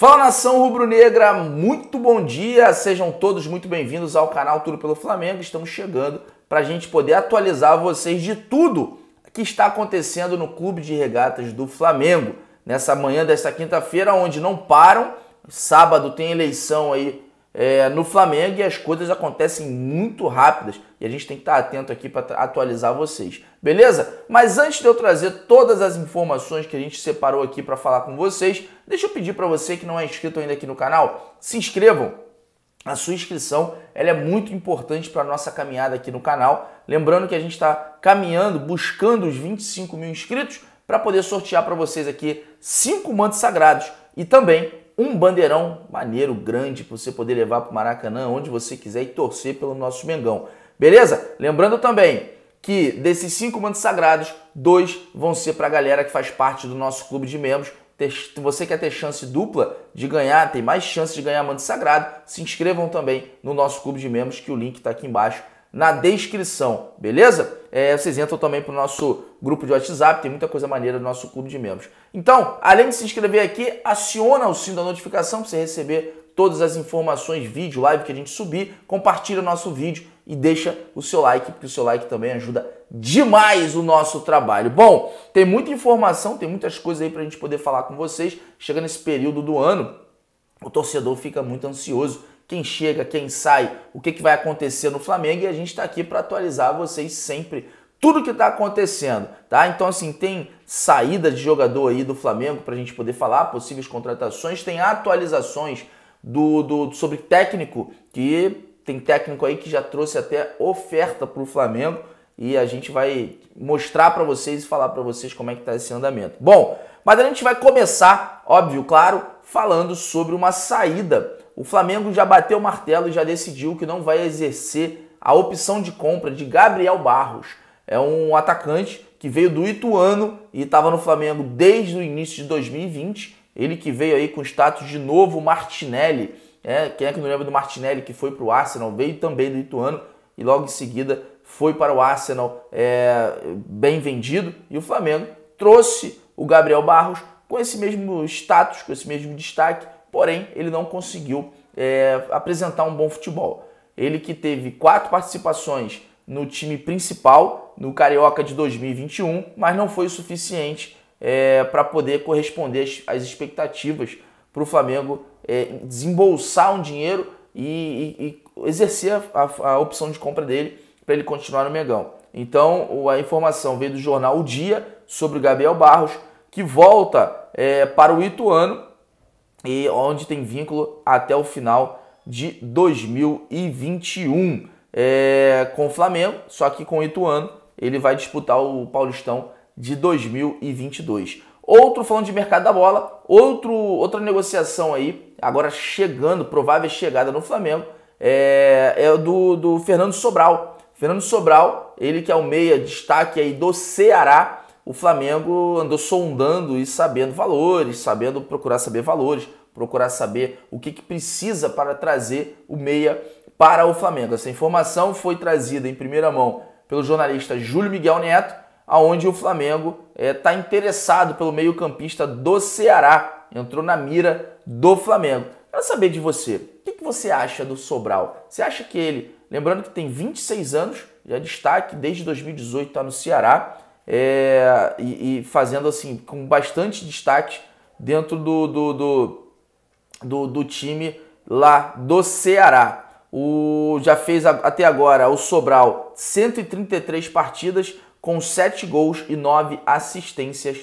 Fala nação rubro-negra, muito bom dia, sejam todos muito bem-vindos ao canal Tudo pelo Flamengo. Estamos chegando para a gente poder atualizar vocês de tudo que está acontecendo no Clube de Regatas do Flamengo nessa manhã desta quinta-feira, onde não param. Sábado tem eleição aí é, no Flamengo as coisas acontecem muito rápidas e a gente tem que estar atento aqui para atualizar vocês, beleza? Mas antes de eu trazer todas as informações que a gente separou aqui para falar com vocês, deixa eu pedir para você que não é inscrito ainda aqui no canal, se inscrevam. A sua inscrição ela é muito importante para a nossa caminhada aqui no canal. Lembrando que a gente está caminhando, buscando os 25 mil inscritos para poder sortear para vocês aqui cinco mantos sagrados e também um bandeirão maneiro, grande, para você poder levar para o Maracanã, onde você quiser e torcer pelo nosso Mengão. Beleza? Lembrando também que desses cinco mantos sagrados, dois vão ser para a galera que faz parte do nosso clube de membros. Você quer ter chance dupla de ganhar, tem mais chance de ganhar mando sagrado, se inscrevam também no nosso clube de membros, que o link está aqui embaixo na descrição, beleza? É, vocês entram também para o nosso grupo de WhatsApp, tem muita coisa maneira do nosso clube de membros. Então, além de se inscrever aqui, aciona o sino da notificação para você receber todas as informações, vídeo, live que a gente subir, compartilha o nosso vídeo e deixa o seu like, porque o seu like também ajuda demais o nosso trabalho. Bom, tem muita informação, tem muitas coisas aí para a gente poder falar com vocês. Chega nesse período do ano, o torcedor fica muito ansioso quem chega, quem sai, o que, que vai acontecer no Flamengo e a gente está aqui para atualizar vocês sempre tudo que está acontecendo, tá? Então, assim, tem saída de jogador aí do Flamengo para a gente poder falar, possíveis contratações, tem atualizações do, do sobre técnico, que tem técnico aí que já trouxe até oferta para o Flamengo e a gente vai mostrar para vocês e falar para vocês como é que está esse andamento. Bom, mas a gente vai começar, óbvio, claro, falando sobre uma saída o Flamengo já bateu o martelo e já decidiu que não vai exercer a opção de compra de Gabriel Barros. É um atacante que veio do Ituano e estava no Flamengo desde o início de 2020. Ele que veio aí com status de novo Martinelli. É, quem é que não lembra do Martinelli que foi para o Arsenal? Veio também do Ituano e logo em seguida foi para o Arsenal é, bem vendido. E o Flamengo trouxe o Gabriel Barros com esse mesmo status, com esse mesmo destaque, porém ele não conseguiu é, apresentar um bom futebol. Ele que teve quatro participações no time principal, no Carioca de 2021, mas não foi o suficiente é, para poder corresponder às, às expectativas para o Flamengo é, desembolsar um dinheiro e, e, e exercer a, a, opção de compra dele para ele continuar no megão Então a informação veio do jornal O Dia sobre o Gabriel Barros, que volta é, para o Ituano e onde tem vínculo até o final de 2021 é, com o Flamengo, só que com o Ituano ele vai disputar o Paulistão de 2022. Outro falando de mercado da bola, outro, outra negociação aí, agora chegando, provável chegada no Flamengo, é, é do, do Fernando Sobral. Fernando Sobral, ele que é o meia destaque aí do Ceará, o Flamengo andou sondando e sabendo valores, sabendo procurar saber valores, procurar saber o que, que precisa para trazer o meia para o Flamengo. Essa informação foi trazida em primeira mão pelo jornalista Júlio Miguel Neto, aonde o Flamengo está é, tá interessado pelo meio-campista do Ceará, entrou na mira do Flamengo. Para saber de você, o que, que você acha do Sobral? Você acha que ele, lembrando que tem 26 anos, já é destaque desde 2018 está no Ceará, é, e, e, fazendo assim, com bastante destaque dentro do, do, do, do, do time lá do Ceará. O, já fez até agora o Sobral 133 partidas com 7 gols e 9 assistências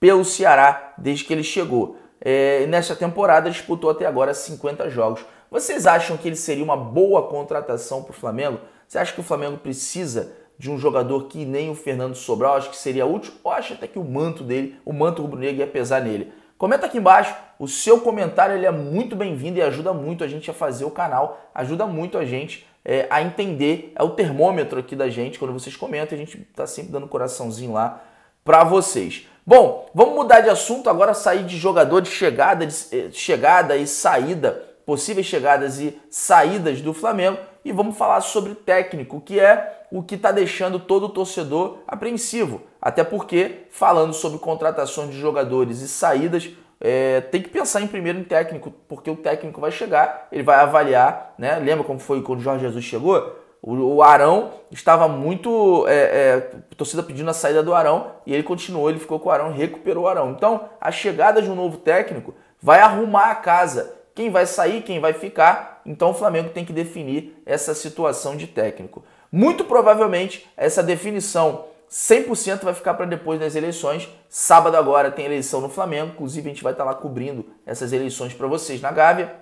pelo Ceará desde que ele chegou. É, temporada disputou até agora 50 jogos. Vocês acham que ele seria uma boa contratação para o Flamengo? Você acha que o Flamengo precisa de um jogador que nem o Fernando Sobral acho que seria útil, ou acho até que o manto dele, o manto rubro-negro ia pesar nele. Comenta aqui embaixo, o seu comentário ele é muito bem-vindo e ajuda muito a gente a fazer o canal, ajuda muito a gente é, a entender, é o termômetro aqui da gente, quando vocês comentam, a gente tá sempre dando um coraçãozinho lá para vocês. Bom, vamos mudar de assunto agora, sair de jogador de chegada, de, eh, chegada e saída, possíveis chegadas e saídas do Flamengo e vamos falar sobre técnico, que é o que está deixando todo o torcedor apreensivo. Até porque, falando sobre contratações de jogadores e saídas, é, tem que pensar em primeiro em técnico, porque o técnico vai chegar, ele vai avaliar, né? Lembra como foi quando o Jorge Jesus chegou? O, Arão estava muito. É, é, torcida pedindo a saída do Arão e ele continuou, ele ficou com o Arão, recuperou o Arão. Então, a chegada de um novo técnico vai arrumar a casa quem vai sair, quem vai ficar. Então o Flamengo tem que definir essa situação de técnico. Muito provavelmente essa definição 100% vai ficar para depois das eleições. Sábado agora tem eleição no Flamengo, inclusive a gente vai estar tá lá cobrindo essas eleições para vocês na Gávea.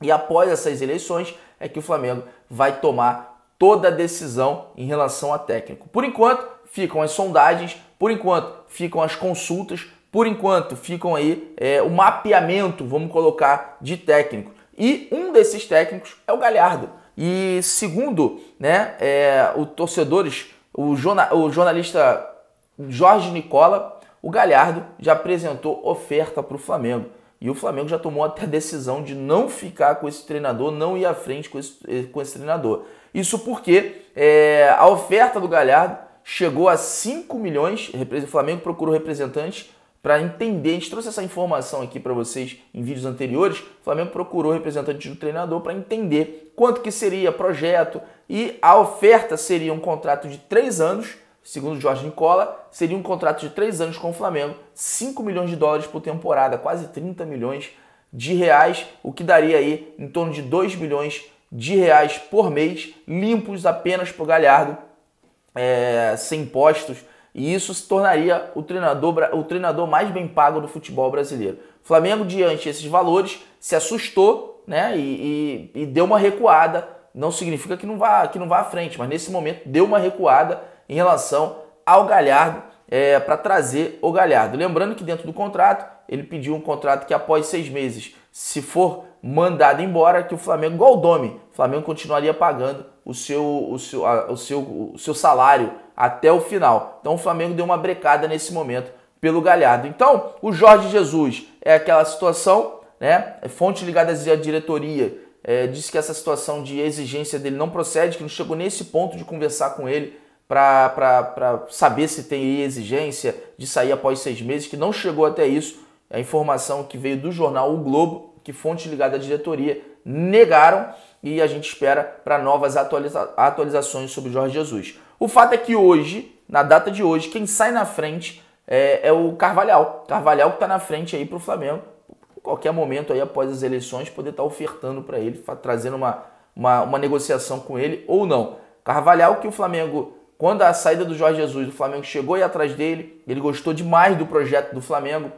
E após essas eleições é que o Flamengo vai tomar toda a decisão em relação a técnico. Por enquanto, ficam as sondagens, por enquanto, ficam as consultas por enquanto, ficam aí é, o mapeamento, vamos colocar, de técnico. E um desses técnicos é o Galhardo. E segundo né, é, o torcedores, o, jornal o jornalista Jorge Nicola, o Galhardo já apresentou oferta para o Flamengo. E o Flamengo já tomou até a decisão de não ficar com esse treinador, não ir à frente com esse, com esse treinador. Isso porque é, a oferta do Galhardo chegou a 5 milhões, o Flamengo procurou representantes para entender. A gente trouxe essa informação aqui para vocês em vídeos anteriores. O Flamengo procurou representantes do treinador para entender quanto que seria projeto e a oferta seria um contrato de três anos, segundo Jorge Nicola, seria um contrato de três anos com o Flamengo, 5 milhões de dólares por temporada, quase 30 milhões de reais, o que daria aí em torno de 2 milhões de reais por mês, limpos apenas para o Galhardo, é, sem impostos, e isso se tornaria o treinador, o treinador mais bem pago do futebol brasileiro. Flamengo, diante desses valores, se assustou né, e, e, e deu uma recuada. Não significa que não, vá, que não vá à frente, mas nesse momento deu uma recuada em relação ao Galhardo é, para trazer o Galhardo. Lembrando que dentro do contrato, ele pediu um contrato que após seis meses, se for mandado embora, que o Flamengo, igual o Domi, o Flamengo continuaria pagando o seu, o seu, a, o seu, o seu salário até o final. Então o Flamengo deu uma brecada nesse momento pelo Galhardo. Então, o Jorge Jesus é aquela situação, né? É fonte ligada à diretoria é, disse que essa situação de exigência dele não procede, que não chegou nesse ponto de conversar com ele para saber se tem exigência de sair após seis meses, que não chegou até isso. É a informação que veio do jornal O Globo que fontes ligadas à diretoria negaram e a gente espera para novas atualiza atualizações sobre Jorge Jesus. O fato é que hoje, na data de hoje, quem sai na frente é, é o Carvalhal. Carvalhal que está na frente aí para o Flamengo. Qualquer momento aí após as eleições poder estar tá ofertando para ele, trazendo uma, uma, uma negociação com ele ou não. Carvalhal que o Flamengo quando a saída do Jorge Jesus, o Flamengo chegou e atrás dele, ele gostou demais do projeto do Flamengo,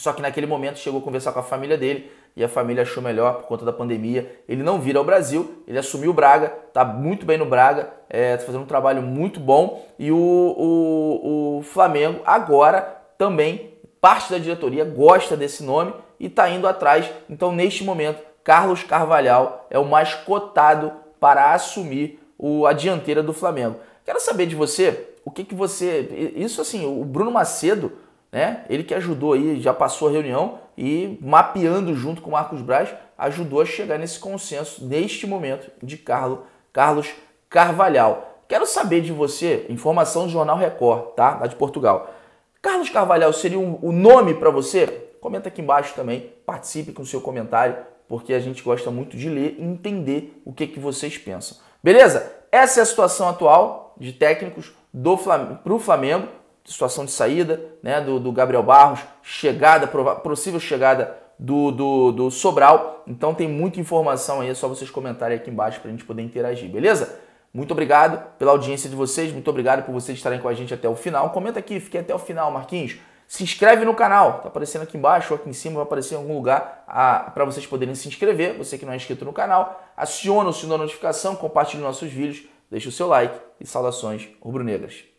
só que naquele momento chegou a conversar com a família dele e a família achou melhor por conta da pandemia. Ele não vira ao Brasil, ele assumiu o Braga, tá muito bem no Braga, é, tá fazendo um trabalho muito bom. E o, o, o Flamengo agora também, parte da diretoria gosta desse nome e tá indo atrás. Então, neste momento, Carlos Carvalhal é o mais cotado para assumir o, a dianteira do Flamengo. Quero saber de você o que, que você. Isso assim, o Bruno Macedo né? Ele que ajudou aí, já passou a reunião e mapeando junto com o Marcos Braz, ajudou a chegar nesse consenso neste momento de Carlos Carvalhal. Quero saber de você, informação do Jornal Record, tá? Lá de Portugal. Carlos Carvalhal seria um, o nome para você? Comenta aqui embaixo também, participe com seu comentário, porque a gente gosta muito de ler e entender o que, que vocês pensam. Beleza? Essa é a situação atual de técnicos do Flamengo, pro Flamengo situação de saída né, do, do Gabriel Barros, chegada, possível chegada do, do, do, Sobral. Então tem muita informação aí, é só vocês comentarem aqui embaixo para a gente poder interagir, beleza? Muito obrigado pela audiência de vocês, muito obrigado por vocês estarem com a gente até o final. Comenta aqui, fiquei até o final, Marquinhos. Se inscreve no canal, tá aparecendo aqui embaixo ou aqui em cima, vai aparecer em algum lugar para vocês poderem se inscrever. Você que não é inscrito no canal, aciona o sino da notificação, compartilhe nossos vídeos, deixe o seu like e saudações rubro-negras.